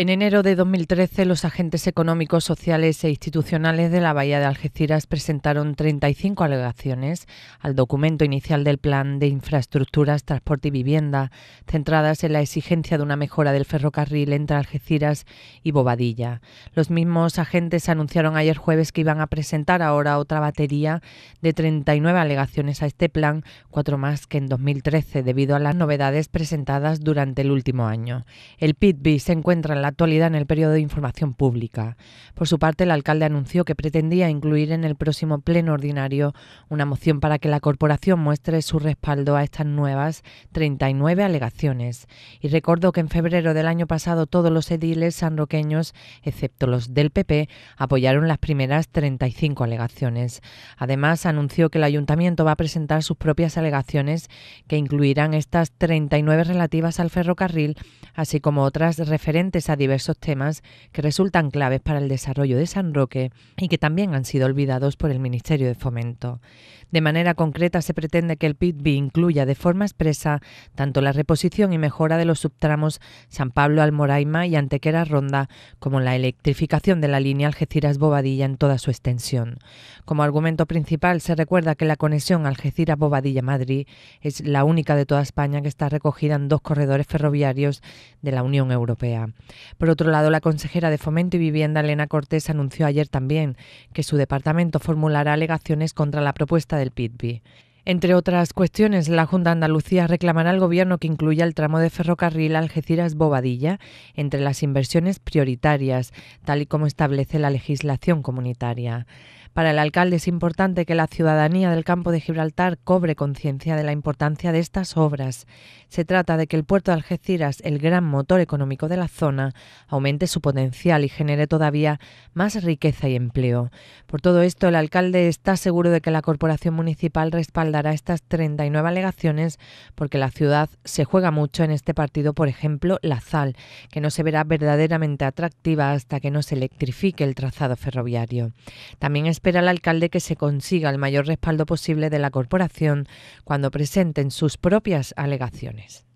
En enero de 2013, los agentes económicos, sociales e institucionales de la Bahía de Algeciras presentaron 35 alegaciones al documento inicial del Plan de Infraestructuras, Transporte y Vivienda, centradas en la exigencia de una mejora del ferrocarril entre Algeciras y Bobadilla. Los mismos agentes anunciaron ayer jueves que iban a presentar ahora otra batería de 39 alegaciones a este plan, cuatro más que en 2013, debido a las novedades presentadas durante el último año. El PITBI se encuentra en la actualidad en el periodo de información pública. Por su parte, el alcalde anunció que pretendía incluir en el próximo pleno ordinario una moción para que la corporación muestre su respaldo a estas nuevas 39 alegaciones. Y recordó que en febrero del año pasado todos los ediles sanroqueños, excepto los del PP, apoyaron las primeras 35 alegaciones. Además, anunció que el ayuntamiento va a presentar sus propias alegaciones que incluirán estas 39 relativas al ferrocarril, así como otras referentes diversos temas que resultan claves para el desarrollo de San Roque y que también han sido olvidados por el Ministerio de Fomento. De manera concreta, se pretende que el PITB incluya de forma expresa tanto la reposición y mejora de los subtramos San Pablo Almoraima y Antequera Ronda, como la electrificación de la línea Algeciras-Bobadilla en toda su extensión. Como argumento principal, se recuerda que la conexión Algeciras-Bobadilla-Madrid es la única de toda España que está recogida en dos corredores ferroviarios de la Unión Europea. Por otro lado, la consejera de Fomento y Vivienda, Elena Cortés, anunció ayer también que su departamento formulará alegaciones contra la propuesta del PITBI. Entre otras cuestiones, la Junta de Andalucía reclamará al Gobierno que incluya el tramo de ferrocarril Algeciras-Bobadilla entre las inversiones prioritarias, tal y como establece la legislación comunitaria. Para el alcalde es importante que la ciudadanía del campo de Gibraltar cobre conciencia de la importancia de estas obras. Se trata de que el puerto de Algeciras, el gran motor económico de la zona, aumente su potencial y genere todavía más riqueza y empleo. Por todo esto, el alcalde está seguro de que la Corporación Municipal respalda dará estas 39 alegaciones porque la ciudad se juega mucho en este partido, por ejemplo, la ZAL, que no se verá verdaderamente atractiva hasta que no se electrifique el trazado ferroviario. También espera el alcalde que se consiga el mayor respaldo posible de la corporación cuando presenten sus propias alegaciones.